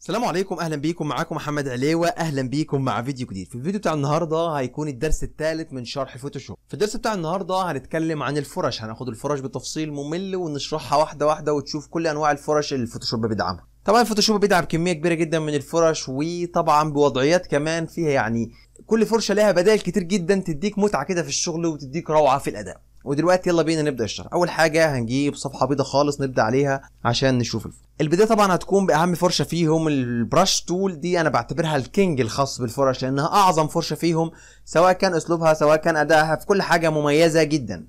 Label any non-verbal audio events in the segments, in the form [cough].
السلام عليكم اهلا بيكم معاكم محمد عليوه اهلا بيكم مع فيديو جديد في الفيديو بتاع النهارده هيكون الدرس الثالث من شرح فوتوشوب في الدرس بتاع النهارده هنتكلم عن الفرش هناخد الفرش بتفصيل ممل ونشرحها واحده واحده وتشوف كل انواع الفرش اللي الفوتوشوب بيدعمها طبعا الفوتوشوب بيدعم كميه كبيره جدا من الفرش وطبعا بوضعيات كمان فيها يعني كل فرشه لها بدائل كتير جدا تديك متعه كده في الشغل وتديك روعه في الاداء ودلوقتي يلا بينا نبدا الشرح اول حاجه هنجيب صفحه بيضه خالص نبدا عليها عشان نشوف الفرق البدايه طبعا هتكون باهم فرشه فيهم البرش تول دي انا بعتبرها الكينج الخاص بالفرش لانها اعظم فرشه فيهم سواء كان اسلوبها سواء كان ادائها في كل حاجه مميزه جدا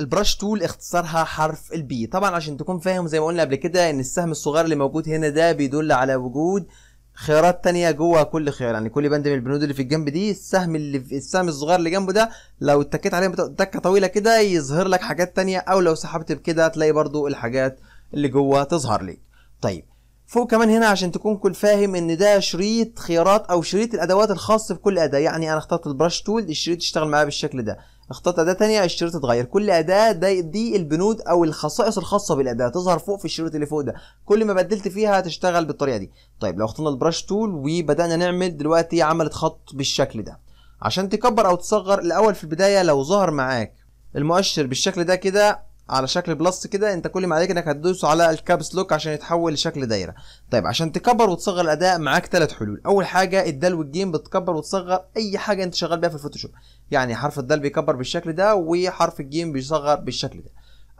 البرش تول اختصارها حرف البي طبعا عشان تكون فاهم زي ما قلنا قبل كده ان السهم الصغير اللي موجود هنا ده بيدل على وجود خيارات تانية جوه كل خيار يعني كل بند من البنود اللي في الجنب دي السهم اللي في السهم الصغير اللي جنبه ده لو اتكيت عليه تكه طويله كده يظهر لك حاجات تانية او لو سحبت بكده هتلاقي برضو الحاجات اللي جوه تظهر لك طيب فوق كمان هنا عشان تكون كل فاهم ان ده شريط خيارات او شريط الادوات الخاص بكل اداه يعني انا اخترت البرش تول الشريط يشتغل معايا بالشكل ده اخترت اداه ثانيه الشريط اتغير كل اداه دي, دي البنود او الخصائص الخاصه بالاداه تظهر فوق في الشريط اللي فوق ده كل ما بدلت فيها هتشتغل بالطريقه دي طيب لو اخترنا البراش تول وبدانا نعمل دلوقتي عملت خط بالشكل ده عشان تكبر او تصغر الاول في البدايه لو ظهر معاك المؤشر بالشكل ده كده على شكل بلس كده انت كل ما عليك انك هتدوس على الكابس لوك عشان يتحول لشكل دايره طيب عشان تكبر وتصغر الاداء معاك ثلاث حلول اول حاجه الدلو الجيم بتكبر وتصغر اي حاجه انت شغال بيها في الفوتوشوب يعني حرف الدال بيكبر بالشكل ده وحرف الجيم بيصغر بالشكل ده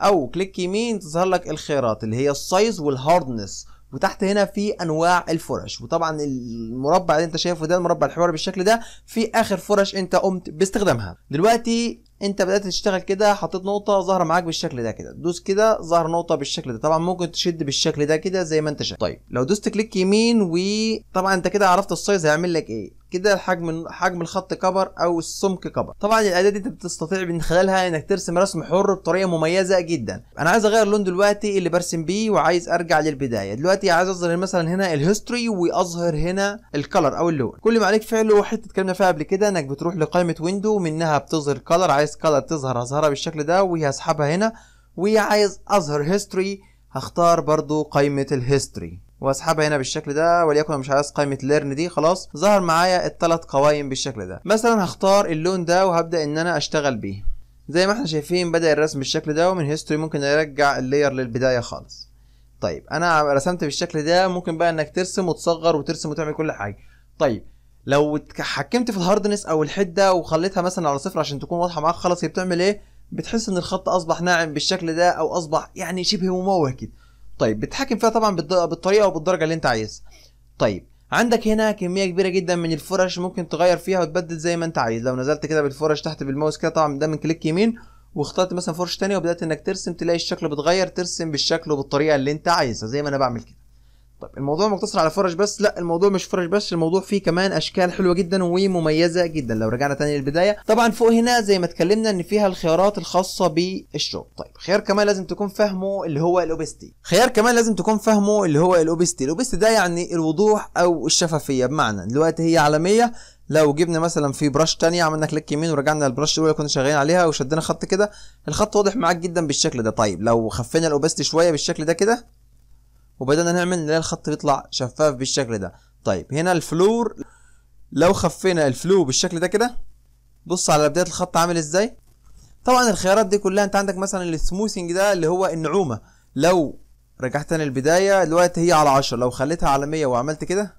او كليك يمين تظهر لك الخيارات اللي هي السايز والهاردنس وتحت هنا في انواع الفرش وطبعا المربع اللي انت شايفه ده المربع الحواري بالشكل ده في اخر فرش انت قمت باستخدامها دلوقتي انت بدات تشتغل كده حطيت نقطه ظاهره معاك بالشكل ده كده دوس كده ظهر نقطه بالشكل ده طبعا ممكن تشد بالشكل ده كده زي ما انت شايف طيب لو دوست كليك يمين وطبعا انت كده عرفت السايز هيعمل لك ايه كده الحجم حجم الخط كبر او السمك كبر طبعا الاداه دي انت بتستطيع من خلالها انك ترسم رسم حر بطريقه مميزه جدا انا عايز اغير اللون دلوقتي اللي برسم بيه وعايز ارجع للبدايه دلوقتي عايز اظهر مثلا هنا الهيستوري واظهر هنا الكلر او اللون كل ما عليك فعله حته اتكلمنا فيها قبل كده انك بتروح لقائمه ويندو منها بتظهر كلر عايز color تظهر هظهرها بالشكل ده وهسحبها هنا وعايز اظهر history هختار برضو قائمة الهيستوري واسحبها هنا بالشكل ده وليكن مش عايز قائمه ليرن دي خلاص ظهر معايا الثلاث قوائم بالشكل ده مثلا هختار اللون ده وهبدا ان انا اشتغل بيه زي ما احنا شايفين بدا الرسم بالشكل ده ومن هيستوري ممكن ارجع اللاير للبدايه خالص طيب انا رسمت بالشكل ده ممكن بقى انك ترسم وتصغر وترسم وتعمل كل حاجه طيب لو اتحكمت في الهاردنس او الحده وخليتها مثلا على صفر عشان تكون واضحه معاك خلاص هي بتعمل ايه بتحس ان الخط اصبح ناعم بالشكل ده او اصبح يعني شبه مموه كده طيب بتحكم فيها طبعا بالطريقه وبالدرجه اللي انت عايزها طيب عندك هنا كميه كبيره جدا من الفرش ممكن تغير فيها وتبدل زي ما انت عايز لو نزلت كده بالفرش تحت بالماوس كده طبعا ده من كليك يمين واخترت مثلا فرش تانية وبدات انك ترسم تلاقي الشكل بتغير ترسم بالشكل وبالطريقه اللي انت عايزها زي ما انا بعمل كده طيب الموضوع مقتصر على فرش بس لا الموضوع مش فرش بس الموضوع فيه كمان اشكال حلوه جدا ومميزه جدا لو رجعنا تاني للبدايه طبعا فوق هنا زي ما اتكلمنا ان فيها الخيارات الخاصه بالشغل طيب خيار كمان لازم تكون فاهمه اللي هو الاوبستي خيار كمان لازم تكون فاهمه اللي هو الاوبستي الاوبستي ده يعني الوضوح او الشفافيه بمعنى دلوقتي هي عالميه لو جبنا مثلا في برش تانية عملنا كليك يمين ورجعنا للبرش الاولى كنا شغالين عليها وشدينا خط كده الخط واضح معاك جدا بالشكل ده طيب لو خفينا الاوبستي شويه بالشكل ده كده وبدأنا نعمل نلاقي الخط بيطلع شفاف بالشكل ده طيب هنا الفلور لو خفينا الفلو بالشكل ده كده بص على بداية الخط عامل ازاي طبعا الخيارات دي كلها انت عندك مثلا السموثنج ده اللي هو النعومة لو رجعت انا البداية دلوقتي هي على عشرة لو خليتها على مية وعملت كده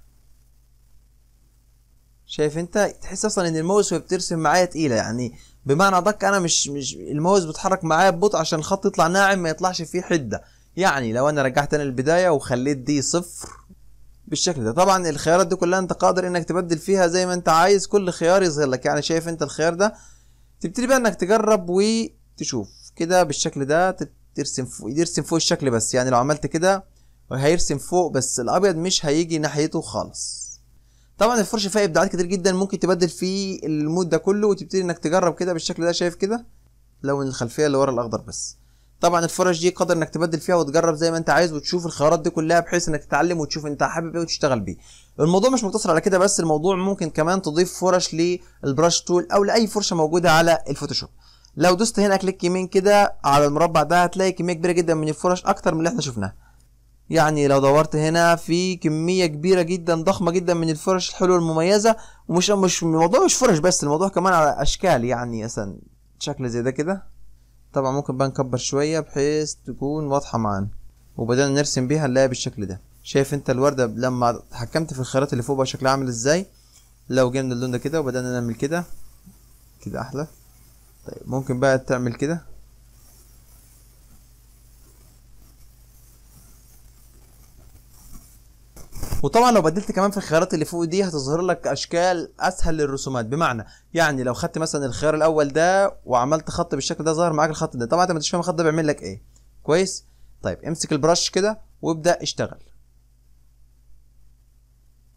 شايف انت تحس اصلا ان الموز وهي بترسم معايا تقيلة يعني بمعنى ادق انا مش مش الموز بيتحرك معايا ببطء عشان الخط يطلع ناعم ما يطلعش فيه حدة يعني لو انا رجعت انا البداية وخليت دي صفر بالشكل ده طبعا الخيارات دي كلها انت قادر انك تبدل فيها زي ما انت عايز كل خيار يظهر لك يعني شايف انت الخيار ده تبتدي بقى انك تجرب وتشوف كده بالشكل ده ترسم فوق يرسم فوق الشكل بس يعني لو عملت كده هيرسم فوق بس الابيض مش هيجي ناحيته خالص طبعا الفرشه فيها ابداعات كتير جدا ممكن تبدل فيه المود ده كله وتبتدي انك تجرب كده بالشكل ده شايف كده لون الخلفيه اللي ورا الاخضر بس طبعا الفرش دي قادر انك تبدل فيها وتجرب زي ما انت عايز وتشوف الخيارات دي كلها بحيث انك تتعلم وتشوف انت حابب ايه وتشتغل بيه الموضوع مش مقتصر على كده بس الموضوع ممكن كمان تضيف فرش للبرش تول او لاي فرشه موجوده على الفوتوشوب لو دوست هنا كليك يمين كده على المربع ده هتلاقي كميه كبيره جدا من الفرش اكتر من اللي احنا شفناها يعني لو دورت هنا في كمية كبيرة جدا ضخمة جدا من الفرش الحلوة المميزة ومش مش الموضوع مش فرش بس الموضوع كمان على أشكال يعني مثلا شكل زي ده كده طبعا ممكن بقى نكبر شوية بحيث تكون واضحة معانا وبدأنا نرسم بيها نلاقيها بالشكل ده شايف انت الوردة لما اتحكمت في الخيارات اللي فوق بقى شكلها عامل ازاي لو جبنا اللون ده كده وبدأنا نعمل كده كده احلى طيب ممكن بقى تعمل كده وطبعا لو بدلت كمان في الخيارات اللي فوق دي هتظهر لك اشكال اسهل للرسومات بمعنى يعني لو خدت مثلا الخيار الاول ده وعملت خط بالشكل ده ظهر معاك الخط ده طبعا انت ما فاهم الخط ده بيعمل لك ايه كويس طيب امسك البرش كده وابدا اشتغل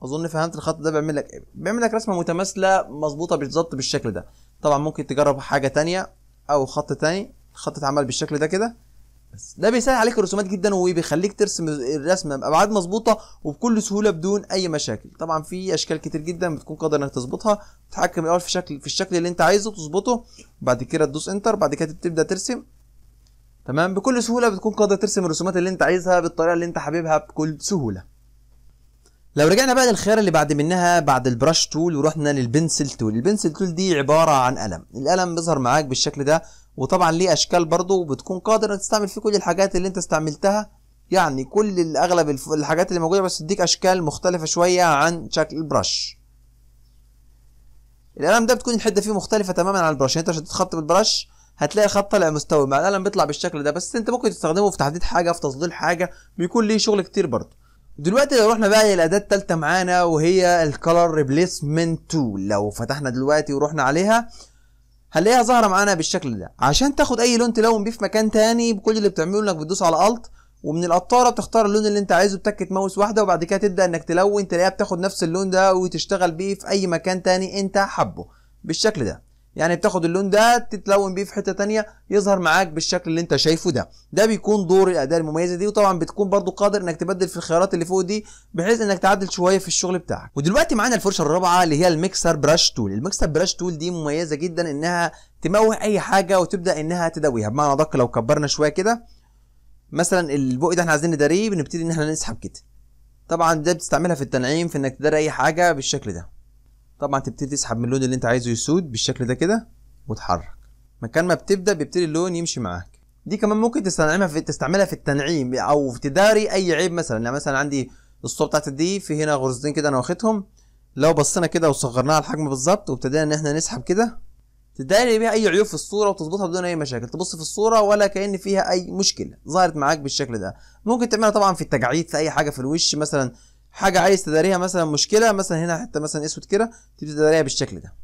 اظن فهمت الخط ده بيعمل لك ايه بيعمل لك رسمه متماثله مظبوطه بالظبط بالشكل ده طبعا ممكن تجرب حاجه تانية او خط تاني الخط اتعمل بالشكل ده كده بس ده بيسهل عليك الرسومات جدا وبيخليك ترسم الرسمه بابعاد مظبوطه وبكل سهوله بدون اي مشاكل طبعا في اشكال كتير جدا بتكون قادر انك تظبطها تتحكم الاول في شكل في الشكل اللي انت عايزه تظبطه بعد كده تدوس انتر بعد كده تبدا ترسم تمام بكل سهوله بتكون قادر ترسم الرسومات اللي انت عايزها بالطريقه اللي انت حاببها بكل سهوله لو رجعنا بقى للخيار اللي بعد منها بعد البرش تول ورحنا للبنسل تول البنسل تول دي عباره عن قلم القلم بيظهر معاك بالشكل ده وطبعا ليه اشكال برضو وبتكون قادر انك تستعمل فيه كل الحاجات اللي انت استعملتها يعني كل اغلب الحاجات اللي موجوده بس تديك اشكال مختلفه شويه عن شكل البرش القلم ده بتكون الحده فيه مختلفه تماما عن البرش يعني انت عشان تتخط بالبرش هتلاقي الخط طالع مستوي مع القلم بيطلع بالشكل ده بس انت ممكن تستخدمه في تحديد حاجه في تصدير حاجه بيكون ليه شغل كتير برضه دلوقتي لو رحنا بقى للاداه الثالثه معانا وهي الكالر ريبليسمنت تول لو فتحنا دلوقتي ورحنا عليها هنلاقيها ظاهره معانا بالشكل ده عشان تاخد اي لون تلون بيه في مكان تاني بكل اللي بتعمله انك بتدوس على الت ومن القطاره بتختار اللون اللي انت عايزه بتكه ماوس واحده وبعد كده تبدا انك تلون تلاقيها بتاخد نفس اللون ده وتشتغل بيه في اي مكان تاني انت حابه بالشكل ده يعني بتاخد اللون ده تتلون بيه في حته ثانيه يظهر معاك بالشكل اللي انت شايفه ده ده بيكون دور الاداه المميزه دي وطبعا بتكون برضو قادر انك تبدل في الخيارات اللي فوق دي بحيث انك تعدل شويه في الشغل بتاعك ودلوقتي معانا الفرشه الرابعه اللي هي الميكسر براش تول الميكسر براش تول دي مميزه جدا انها تموه اي حاجه وتبدا انها تدويها بمعنى ادق لو كبرنا شويه كده مثلا البق ده احنا عايزين نداريه بنبتدي ان احنا نسحب كده طبعا ده بتستعملها في التنعيم في انك تداري اي حاجه بالشكل ده طبعا تبتدي تسحب من اللون اللي انت عايزه يسود بالشكل ده كده وتحرك مكان ما بتبدا بيبتدي اللون يمشي معاك دي كمان ممكن تستعملها في تستعملها في التنعيم او في تداري اي عيب مثلا يعني مثلا عندي الصوره بتاعت دي في هنا غرزتين كده انا واخدهم لو بصينا كده وصغرناها الحجم بالظبط وابتدينا ان احنا نسحب كده تداري بيها اي عيوب في الصوره وتظبطها بدون اي مشاكل تبص في الصوره ولا كان فيها اي مشكله ظهرت معاك بالشكل ده ممكن تعملها طبعا في التجاعيد في اي حاجه في الوش مثلا حاجه عايز تداريها مثلا مشكله مثلا هنا حته مثلا اسود كده تبتدي تداريها بالشكل ده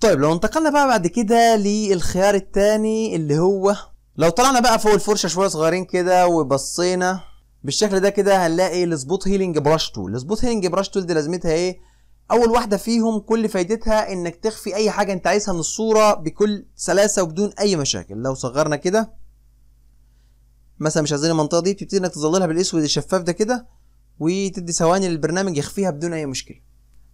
طيب لو انتقلنا بقى بعد كده للخيار الثاني اللي هو لو طلعنا بقى فوق الفرشه شويه صغيرين كده وبصينا بالشكل ده كده هنلاقي السبوت هيلينج براش تول السبوت هيلينج براش تول دي لازمتها ايه اول واحده فيهم كل فايدتها انك تخفي اي حاجه انت عايزها من الصوره بكل سلاسه وبدون اي مشاكل لو صغرنا كده مثلا مش عايزين المنطقه دي بتبتدي انك تظللها بالاسود الشفاف ده كده وتدي ثواني للبرنامج يخفيها بدون اي مشكله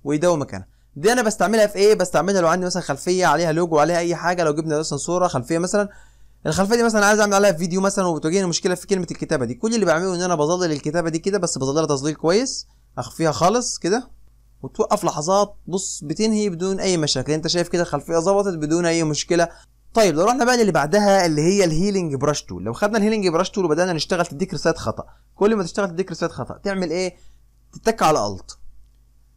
ويداوم مكانها دي انا بستعملها في ايه بستعملها لو عندي مثلا خلفيه عليها لوجو عليها اي حاجه لو جبنا مثلا صوره خلفيه مثلا الخلفيه دي مثلا عايز اعمل عليها فيديو مثلا وبتواجهني مشكله في كلمه الكتابه دي كل اللي بعمله ان انا بظلل الكتابه دي كده بس بظللها تظليل كويس اخفيها خالص كده وتوقف لحظات بص بتنهي بدون اي مشاكل انت شايف كده الخلفيه ظبطت بدون اي مشكله طيب لو رحنا بقى للي بعدها اللي هي الهيلينج براش تول لو خدنا الهيلينج براش تول وبدانا نشتغل تديك رساله خطا كل ما تشتغل تديك رساله خطا تعمل ايه تتك على الالت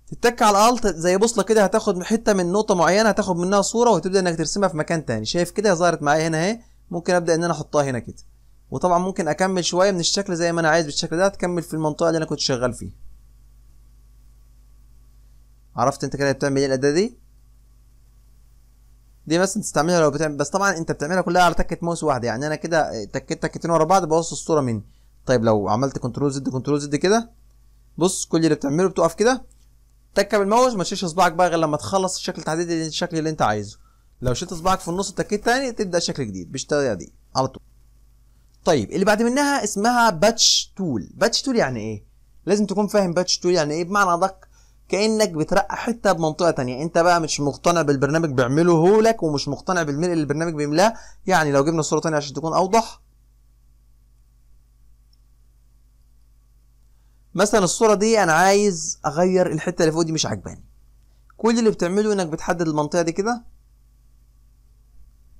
تتك على الالت زي بوصله كده هتاخد حته من نقطه معينه هتاخد منها صوره وتبدا انك ترسمها في مكان تاني شايف كده ظهرت معايا هنا اهي ممكن ابدا ان انا احطها هنا كده وطبعا ممكن اكمل شويه من الشكل زي ما انا عايز بالشكل ده تكمل في المنطقه اللي انا كنت شغال فيها عرفت انت كده بتعمل ايه الاداه دي دي بس تستعملها لو بتعمل بس طبعا انت بتعملها كلها على تكه ماوس واحده يعني انا كده تكيت تكتين ورا بعض ببص الصوره مني طيب لو عملت كنترول زد كنترول زد كده بص كل اللي بتعمله بتقف كده تكه بالماوس ما تشيلش صباعك بقى غير لما تخلص الشكل التحديدي الشكل اللي انت عايزه لو شلت صباعك في النص تكيت تاني تبدا شكل جديد بالطريقه دي على طول طيب اللي بعد منها اسمها باتش تول باتش تول يعني ايه لازم تكون فاهم باتش تول يعني ايه بمعنى ادق كانك بترقى حته بمنطقه تانية انت بقى مش مقتنع بالبرنامج بيعمله هو لك ومش مقتنع بالملء اللي البرنامج بيملاه يعني لو جبنا صوره تانية عشان تكون اوضح مثلا الصوره دي انا عايز اغير الحته اللي فوق دي مش عجباني كل اللي بتعمله انك بتحدد المنطقه دي كده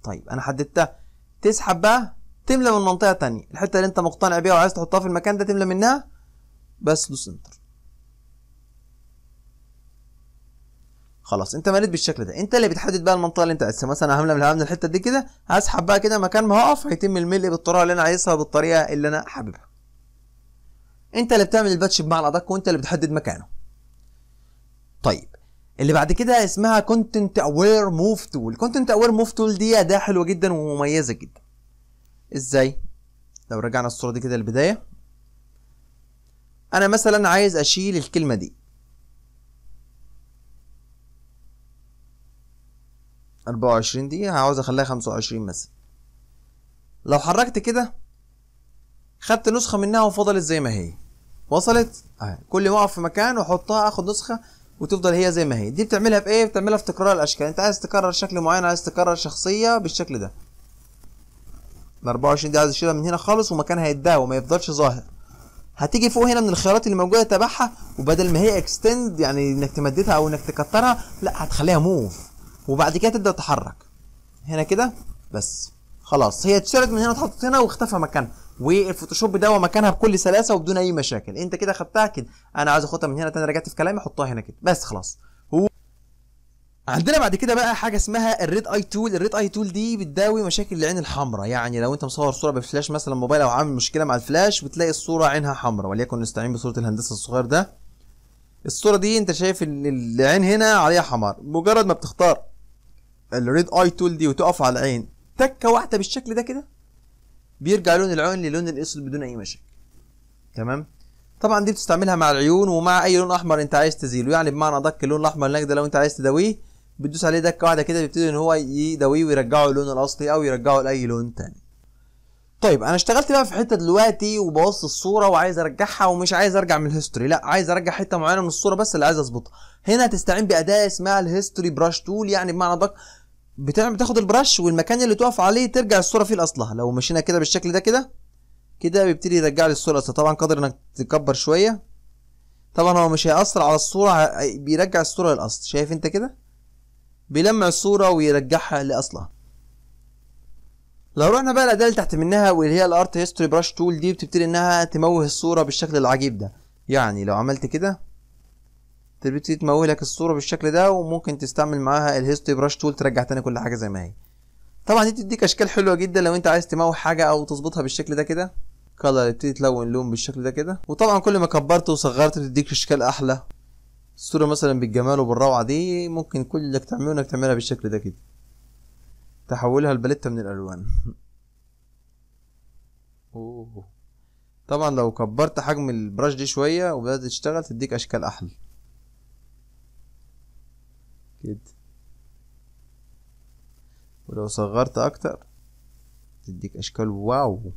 طيب انا حددتها تسحب بقى تملى من منطقه تانية الحته اللي انت مقتنع بيها وعايز تحطها في المكان ده تملى منها بس دوس انتر خلاص انت مليت بالشكل ده انت اللي بتحدد بقى المنطقه اللي انت عايزها مثلا هملى من من الحته دي كده هسحب بقى كده مكان ما هقف هيتم الملء بالطريقه اللي انا عايزها بالطريقه اللي انا حاببها انت اللي بتعمل الباتش بمعنى ادق وانت اللي بتحدد مكانه طيب اللي بعد كده اسمها كونتنت اوير موف تول كونتنت اوير موف تول دي اداه حلوه جدا ومميزه جدا ازاي لو رجعنا الصوره دي كده للبدايه انا مثلا عايز اشيل الكلمه دي أربعة وعشرين دقيقة عاوز أخليها خمسة وعشرين مثلا لو حركت كده خدت نسخة منها وفضلت زي ما هي وصلت أهي كل ما أقف في مكان وأحطها أخد نسخة وتفضل هي زي ما هي دي بتعملها بإيه؟ بتعملها في تكرار الأشكال أنت عايز تكرر شكل معين عايز تكرر شخصية بالشكل ده ال 24 دي عايز اشيلها من هنا خالص ومكانها يتداوى وما يفضلش ظاهر هتيجي فوق هنا من الخيارات اللي موجوده تبعها وبدل ما هي اكستند يعني انك تمددها او انك تكترها لا هتخليها موف وبعد كده تبدا تتحرك هنا كده بس خلاص هي اتشالت من هنا اتحطت هنا واختفى مكانها والفوتوشوب دوا مكانها بكل سلاسه وبدون اي مشاكل انت كده خدتها كده انا عايز اخدها من هنا تاني رجعت في كلامي احطها هنا كده بس خلاص هو عندنا بعد كده بقى حاجه اسمها الريد اي تول الريد اي تول دي بتداوي مشاكل العين الحمراء يعني لو انت مصور صوره بالفلاش مثلا موبايل او عامل مشكله مع الفلاش بتلاقي الصوره عينها حمراء وليكن نستعين بصوره الهندسه الصغير ده الصوره دي انت شايف العين هنا عليها حمار مجرد ما بتختار الريد اي تول دي وتقف على العين تكه واحده بالشكل ده كده بيرجع لون العين للون الاسود بدون اي مشاكل تمام طبعا دي بتستعملها مع العيون ومع اي لون احمر انت عايز تزيله يعني بمعنى دق اللون الاحمر اللي ده لو انت عايز تداويه بتدوس عليه دكه واحده كده بيبتدي ان هو يداويه ويرجعه للون الاصلي او يرجعه لاي لون تاني طيب انا اشتغلت بقى في حته دلوقتي وبوظت الصوره وعايز ارجعها ومش عايز ارجع من الهيستوري لا عايز ارجع حته معينه من الصوره بس اللي عايز اظبطها هنا هتستعين باداه اسمها الهيستوري براش تول يعني بمعنى دق بتعمل بتاخد البرش والمكان اللي تقف عليه ترجع الصوره فيه لاصلها لو مشينا كده بالشكل ده كده كده بيبتدي يرجع لي الصوره طبعا قادر انك تكبر شويه طبعا هو مش هيأثر على الصوره بيرجع الصوره للاصل شايف انت كده بيلمع الصوره ويرجعها لاصلها لو رحنا بقى الاداه اللي تحت منها واللي هي الارت هيستوري براش تول دي بتبتدي انها تموه الصوره بالشكل العجيب ده يعني لو عملت كده تبتدي لك الصورة بالشكل ده وممكن تستعمل معاها الهيستوري براش تول ترجع تاني كل حاجة زي ما هي طبعا دي بتديك اشكال حلوة جدا لو انت عايز تموه حاجة او تظبطها بالشكل ده كده كلر تبتدي تلون لون بالشكل ده كده وطبعا كل ما كبرت وصغرت تديك اشكال احلى الصورة مثلا بالجمال وبالروعة دي ممكن كل اللي تعمله انك تعملها بالشكل ده كده تحولها لباليتة من الالوان [laughs] اوه طبعا لو كبرت حجم البراش دي شوية وبدأت تشتغل تديك اشكال احلى كده ولو صغرت اكتر تديك اشكال واو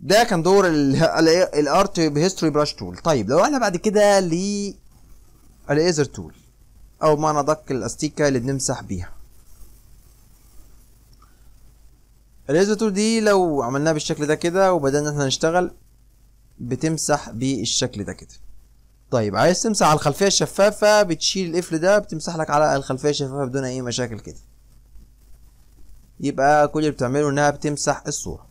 ده كان دور [laughs] الارت بهيستوري براش تول طيب لو احنا بعد كده ل الايزر تول او معنى دق الاستيكه اللي بنمسح بيها الايزر تول دي لو عملناها بالشكل ده كده وبدأنا احنا نشتغل بتمسح بالشكل ده كده طيب عايز تمسح على الخلفيه الشفافه بتشيل القفل ده بتمسح لك على الخلفيه الشفافه بدون اي مشاكل كده يبقى كل اللي بتعمله انها بتمسح الصوره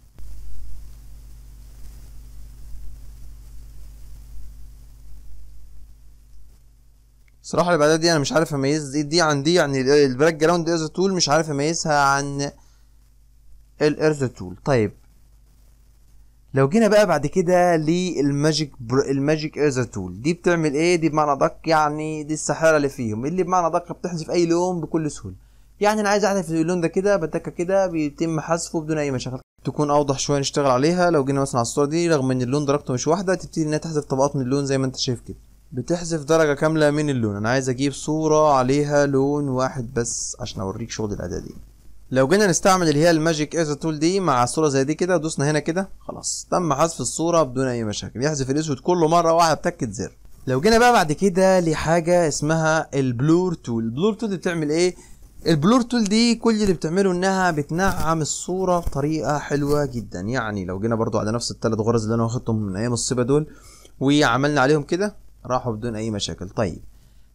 صراحه الاعدادات دي انا مش عارف اميز دي, دي عن دي يعني الباك جراوند ايرث تول مش عارف اميزها عن الايرث تول طيب لو جينا بقى بعد كده للماجيك بر... الماجيك ايزر تول دي بتعمل ايه دي بمعنى دق يعني دي السحاره اللي فيهم اللي بمعنى دق بتحذف اي لون بكل سهوله يعني انا عايز احذف اللون ده كده بتكه كده بيتم حذفه بدون اي مشاكل تكون اوضح شويه نشتغل عليها لو جينا مثلا على الصوره دي رغم ان اللون درجته مش واحده تبتدي انها تحذف طبقات من اللون زي ما انت شايف كده بتحذف درجه كامله من اللون انا عايز اجيب صوره عليها لون واحد بس عشان اوريك شغل الاعدادين لو جينا نستعمل اللي هي الماجيك ايزا تول دي مع الصوره زي دي كده دوسنا هنا كده خلاص تم حذف الصوره بدون اي مشاكل يحذف الاسود كله مره واحده بتكه زر لو جينا بقى بعد كده لحاجه اسمها البلور تول البلور تول دي بتعمل ايه البلور تول دي كل اللي بتعمله انها بتنعم الصوره بطريقه حلوه جدا يعني لو جينا برضو على نفس الثلاث غرز اللي انا واخدتهم من ايام الصيبه دول وعملنا عليهم كده راحوا بدون اي مشاكل طيب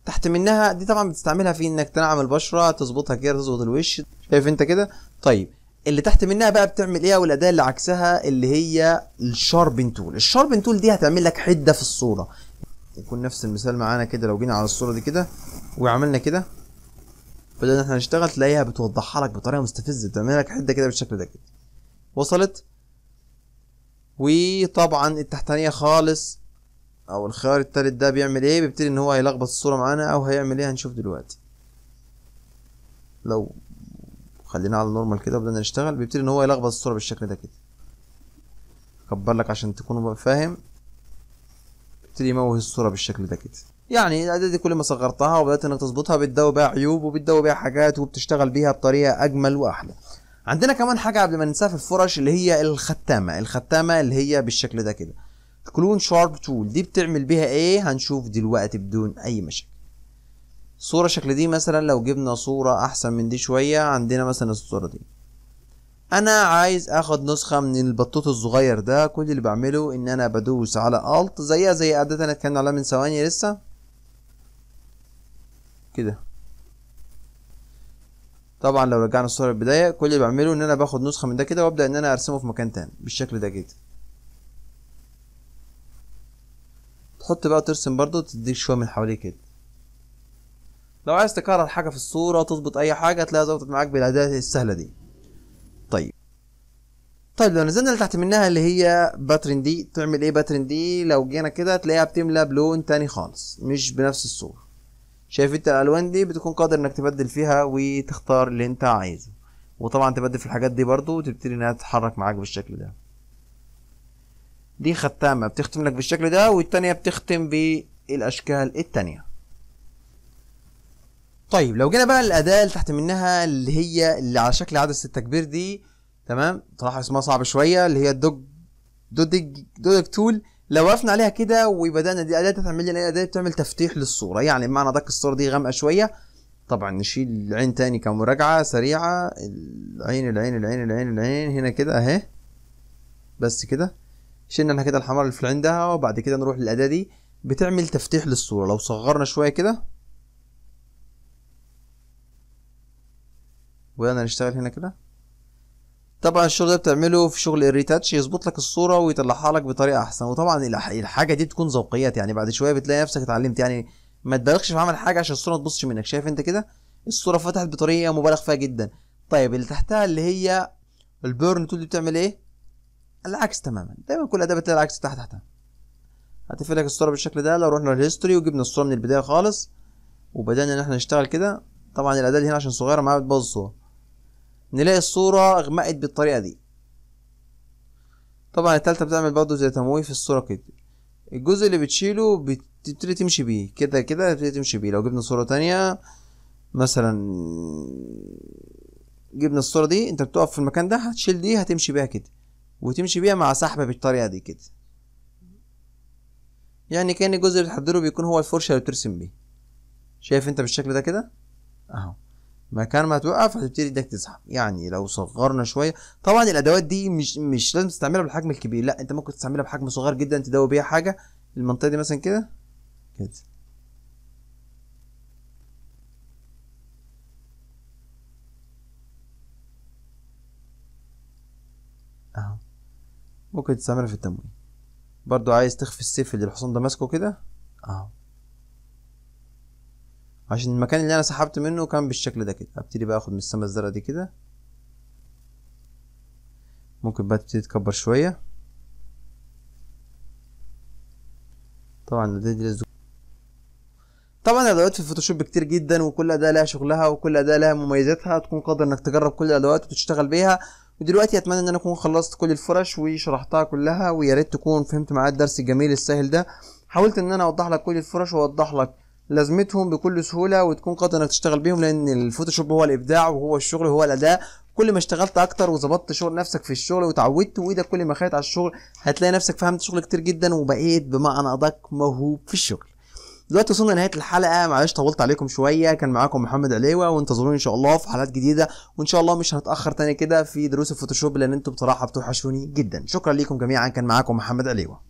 تحت منها دي طبعا بتستعملها في انك تنعم البشره تظبطها كده تظبط الوش شايف انت كده طيب اللي تحت منها بقى بتعمل ايه والاداه اللي عكسها اللي هي الشاربن تول الشاربن تول دي هتعمل لك حده في الصوره يكون نفس المثال معانا كده لو جينا على الصوره دي كده وعملنا كده بدل احنا نشتغل تلاقيها بتوضحها لك بطريقه مستفزه بتعمل لك حده كده بالشكل ده كده وصلت وطبعا التحتانيه خالص او الخيار التالت ده بيعمل ايه بيبتدي ان هو هيلخبط الصورة معانا او هيعمل ايه هنشوف دلوقتي لو خلينا على النورمال كده وبدأنا نشتغل بيبتدي ان هو يلخبط الصورة بالشكل ده كده اكبر لك عشان تكون فاهم بيبتدي يموه الصورة بالشكل ده كده يعني الاعداد دي كل ما صغرتها وبدات انك تظبطها بتداوي بيها عيوب وبتداوي بيها حاجات وبتشتغل بيها بطريقه اجمل واحلى عندنا كمان حاجه قبل ما ننساها في الفرش اللي هي الختامه الختامه اللي هي بالشكل ده كده كلون شارب تول دي بتعمل بيها ايه هنشوف دلوقتي بدون اي مشاكل الصورة شكل دي مثلا لو جبنا صورة احسن من دي شوية عندنا مثلا الصورة دي انا عايز اخد نسخة من البطوط الصغير ده كل اللي بعمله ان انا بدوس على الت زيها زي عادة اتكلمنا عليها من ثواني لسه كده طبعا لو رجعنا الصورة البداية كل اللي بعمله ان انا باخد نسخة من ده كده وابدأ ان انا ارسمه في مكان تاني بالشكل ده كده تحط بقى ترسم برضو تديك شويه من حواليه كده لو عايز تكرر حاجه في الصوره تظبط اي حاجه تلاقيها ظبطت معاك بالاداه السهله دي طيب طيب لو نزلنا لتحت منها اللي هي باترن دي تعمل ايه باترن دي لو جينا كده تلاقيها بتملى بلون تاني خالص مش بنفس الصوره شايف انت الالوان دي بتكون قادر انك تبدل فيها وتختار اللي انت عايزه وطبعا تبدل في الحاجات دي برضو وتبتدي انها تتحرك معاك بالشكل ده دي ختامة بتختم لك بالشكل ده والتانية بتختم بالأشكال التانية طيب لو جينا بقى للأداة اللي تحت منها اللي هي اللي على شكل عدسة التكبير دي تمام صراحة اسمها صعب شوية اللي هي الدوج دودج دودج تول لو وقفنا عليها كده وبدأنا دي أداة تعمل لنا أداة تعمل تفتيح للصورة يعني بمعنى دك الصورة دي غامقة شوية طبعا نشيل العين تاني كمراجعة سريعة العين العين العين العين العين هنا كده أهي بس كده شلنا احنا كده الحمارة اللي في عندها وبعد كده نروح للأداة دي بتعمل تفتيح للصورة لو صغرنا شوية كده وانا نشتغل هنا كده طبعا الشغل ده بتعمله في شغل الريتاتش يظبط لك الصوره ويطلعها لك بطريقه احسن وطبعا الحاجه دي بتكون ذوقيات يعني بعد شويه بتلاقي نفسك اتعلمت يعني ما تبالغش في عمل حاجه عشان الصوره ما تبصش منك شايف انت كده الصوره فتحت بطريقه مبالغ فيها جدا طيب اللي تحتها اللي هي البيرن تول دي بتعمل ايه العكس تماما دايما كل اداه بتلاقي العكس تحت تحت هتقفل لك الصوره بالشكل ده لو رحنا للهيستوري وجبنا الصوره من البدايه خالص وبدانا ان احنا نشتغل كده طبعا الاداه دي هنا عشان صغيره معاها بتبوظ الصوره نلاقي الصوره اغمقت بالطريقه دي طبعا التالتة بتعمل برضه زي تمويه في الصورة كده الجزء اللي بتشيله بتبتدي تمشي بيه كده كده بتبتدي تمشي بيه لو جبنا صورة تانية مثلا جبنا الصورة دي انت بتقف في المكان ده هتشيل دي هتمشي بيها كده وتمشي بيها مع سحبة بالطريقة دي كده يعني كان الجزء اللي بتحضره بيكون هو الفرشة اللي بترسم بيه شايف انت بالشكل ده كده اهو مكان ما توقف هتبتدي ايدك تسحب يعني لو صغرنا شويه طبعا الادوات دي مش مش لازم تستعملها بالحجم الكبير لا انت ممكن تستعملها بحجم صغير جدا تدوي بيها حاجه المنطقه دي مثلا كده كده ممكن تستعملها في التموين برضو عايز تخفي السيف اللي الحصان ده ماسكه كده اهو عشان المكان اللي انا سحبت منه كان بالشكل ده كده ابتدي بقى اخد من السما الزرقاء دي كده ممكن بقى تبتدي تكبر شويه طبعا ده دي لازم طبعا الادوات في الفوتوشوب كتير جدا وكل اداه لها شغلها وكل اداه لها مميزاتها تكون قادر انك تجرب كل الادوات وتشتغل بيها ودلوقتي اتمنى ان انا اكون خلصت كل الفرش وشرحتها كلها ويا ريت تكون فهمت معايا الدرس الجميل السهل ده حاولت ان انا اوضح لك كل الفرش واوضح لك لازمتهم بكل سهوله وتكون قادر انك تشتغل بيهم لان الفوتوشوب هو الابداع وهو الشغل وهو الاداء كل ما اشتغلت اكتر وظبطت شغل نفسك في الشغل وتعودت وايدك كل ما خدت على الشغل هتلاقي نفسك فهمت شغل كتير جدا وبقيت بمعنى ادق موهوب في الشغل دلوقتي وصلنا لنهايه الحلقه معلش طولت عليكم شويه كان معاكم محمد عليوه وانتظروني ان شاء الله في حلقات جديده وان شاء الله مش هنتاخر تاني كده في دروس الفوتوشوب لان انتوا بصراحه بتوحشوني جدا شكرا ليكم جميعا كان معاكم محمد عليوه